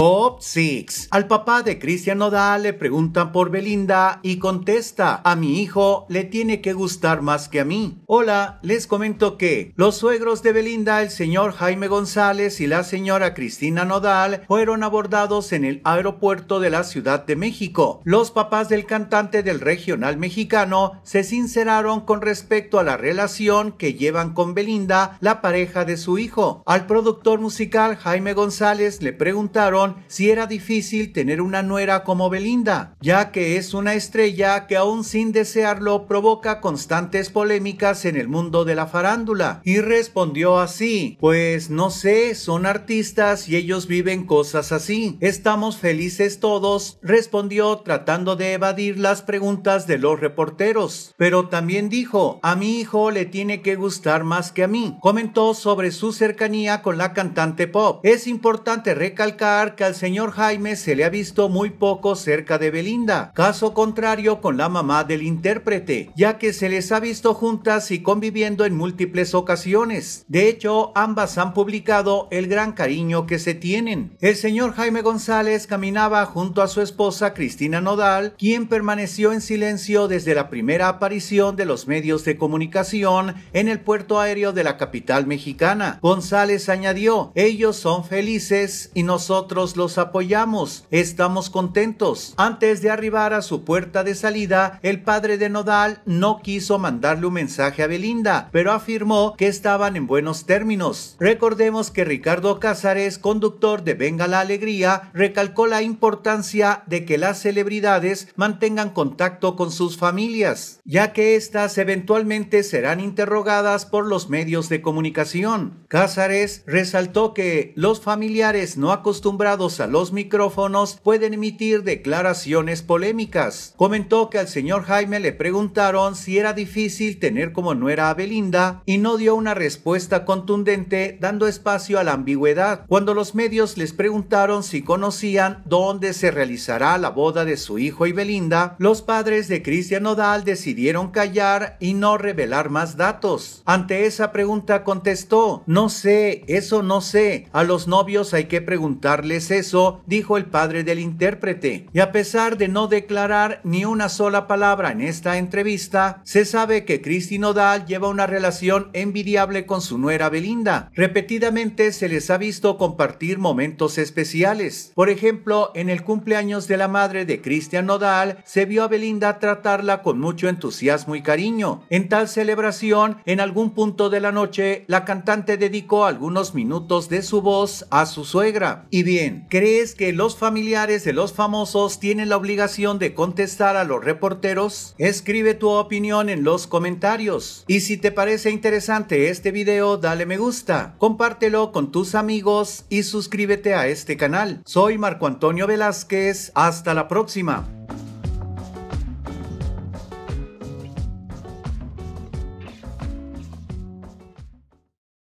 Top 6. Al papá de Cristian Nodal le preguntan por Belinda y contesta, a mi hijo le tiene que gustar más que a mí. Hola, les comento que los suegros de Belinda, el señor Jaime González y la señora Cristina Nodal, fueron abordados en el aeropuerto de la Ciudad de México. Los papás del cantante del regional mexicano se sinceraron con respecto a la relación que llevan con Belinda, la pareja de su hijo. Al productor musical Jaime González le preguntaron si era difícil tener una nuera como Belinda, ya que es una estrella que aún sin desearlo provoca constantes polémicas en el mundo de la farándula. Y respondió así, pues no sé, son artistas y ellos viven cosas así. Estamos felices todos, respondió tratando de evadir las preguntas de los reporteros. Pero también dijo, a mi hijo le tiene que gustar más que a mí. Comentó sobre su cercanía con la cantante pop. Es importante recalcar que al señor Jaime se le ha visto muy poco cerca de Belinda, caso contrario con la mamá del intérprete, ya que se les ha visto juntas y conviviendo en múltiples ocasiones. De hecho, ambas han publicado el gran cariño que se tienen. El señor Jaime González caminaba junto a su esposa Cristina Nodal, quien permaneció en silencio desde la primera aparición de los medios de comunicación en el puerto aéreo de la capital mexicana. González añadió, ellos son felices y nosotros los apoyamos, estamos contentos. Antes de arribar a su puerta de salida, el padre de Nodal no quiso mandarle un mensaje a Belinda, pero afirmó que estaban en buenos términos. Recordemos que Ricardo Cázares, conductor de Venga la Alegría, recalcó la importancia de que las celebridades mantengan contacto con sus familias, ya que éstas eventualmente serán interrogadas por los medios de comunicación. Cázares resaltó que los familiares no acostumbran a los micrófonos pueden emitir declaraciones polémicas. Comentó que al señor Jaime le preguntaron si era difícil tener como nuera a Belinda y no dio una respuesta contundente dando espacio a la ambigüedad. Cuando los medios les preguntaron si conocían dónde se realizará la boda de su hijo y Belinda, los padres de Cristian Nodal decidieron callar y no revelar más datos. Ante esa pregunta contestó, no sé, eso no sé, a los novios hay que preguntarles eso, dijo el padre del intérprete. Y a pesar de no declarar ni una sola palabra en esta entrevista, se sabe que Cristian Nodal lleva una relación envidiable con su nuera Belinda. Repetidamente se les ha visto compartir momentos especiales. Por ejemplo, en el cumpleaños de la madre de Cristian Nodal, se vio a Belinda tratarla con mucho entusiasmo y cariño. En tal celebración, en algún punto de la noche, la cantante dedicó algunos minutos de su voz a su suegra. Y bien, ¿crees que los familiares de los famosos tienen la obligación de contestar a los reporteros? Escribe tu opinión en los comentarios. Y si te parece interesante este video, dale me gusta, compártelo con tus amigos y suscríbete a este canal. Soy Marco Antonio Velázquez, hasta la próxima.